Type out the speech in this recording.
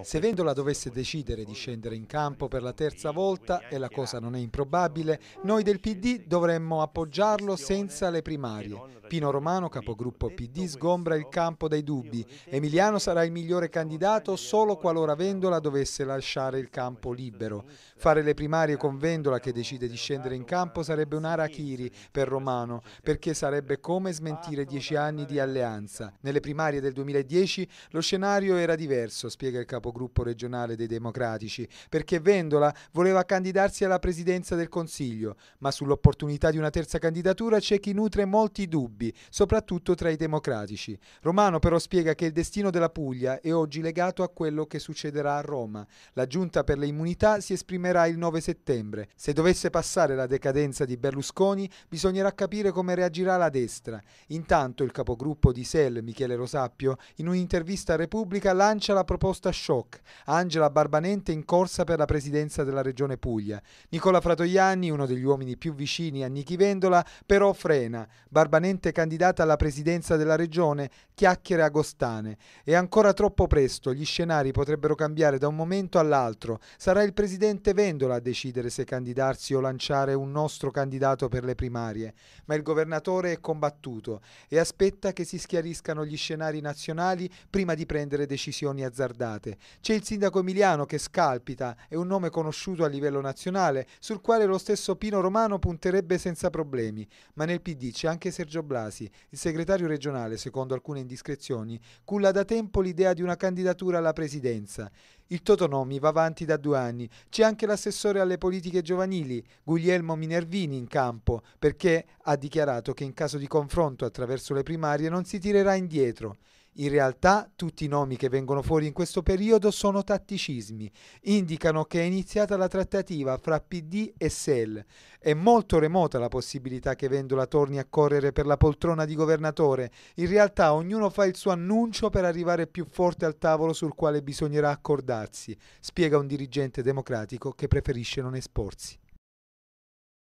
Se Vendola dovesse decidere di scendere in campo per la terza volta, e la cosa non è improbabile, noi del PD dovremmo appoggiarlo senza le primarie. Pino Romano, capogruppo PD, sgombra il campo dai dubbi. Emiliano sarà il migliore candidato solo qualora Vendola dovesse lasciare il campo libero. Fare le primarie con Vendola che decide di scendere in campo sarebbe un arachiri per Romano, perché sarebbe come smentire dieci anni di alleanza. Nelle primarie del 2010 lo scenario era diverso spiega il capogruppo regionale dei Democratici, perché Vendola voleva candidarsi alla presidenza del Consiglio, ma sull'opportunità di una terza candidatura c'è chi nutre molti dubbi, soprattutto tra i democratici. Romano però spiega che il destino della Puglia è oggi legato a quello che succederà a Roma. La giunta per le immunità si esprimerà il 9 settembre. Se dovesse passare la decadenza di Berlusconi, bisognerà capire come reagirà la destra. Intanto il capogruppo di SEL, Michele Rosappio, in un'intervista a Repubblica lancia la proposta Costa Shock, Angela Barbanente in corsa per la presidenza della Regione Puglia. Nicola Fratoianni, uno degli uomini più vicini a Nichi Vendola, però frena. Barbanente candidata alla presidenza della Regione, chiacchiere agostane. È ancora troppo presto, gli scenari potrebbero cambiare da un momento all'altro. Sarà il presidente Vendola a decidere se candidarsi o lanciare un nostro candidato per le primarie, ma il governatore è combattuto e aspetta che si schiariscano gli scenari nazionali prima di prendere decisioni azzardate guardate. C'è il sindaco Emiliano che scalpita, è un nome conosciuto a livello nazionale, sul quale lo stesso Pino Romano punterebbe senza problemi. Ma nel PD c'è anche Sergio Blasi, il segretario regionale, secondo alcune indiscrezioni, culla da tempo l'idea di una candidatura alla presidenza. Il Totonomi va avanti da due anni. C'è anche l'assessore alle politiche giovanili, Guglielmo Minervini, in campo, perché ha dichiarato che in caso di confronto attraverso le primarie non si tirerà indietro. In realtà tutti i nomi che vengono fuori in questo periodo sono tatticismi, indicano che è iniziata la trattativa fra PD e SEL. È molto remota la possibilità che Vendola torni a correre per la poltrona di governatore. In realtà ognuno fa il suo annuncio per arrivare più forte al tavolo sul quale bisognerà accordarsi, spiega un dirigente democratico che preferisce non esporsi.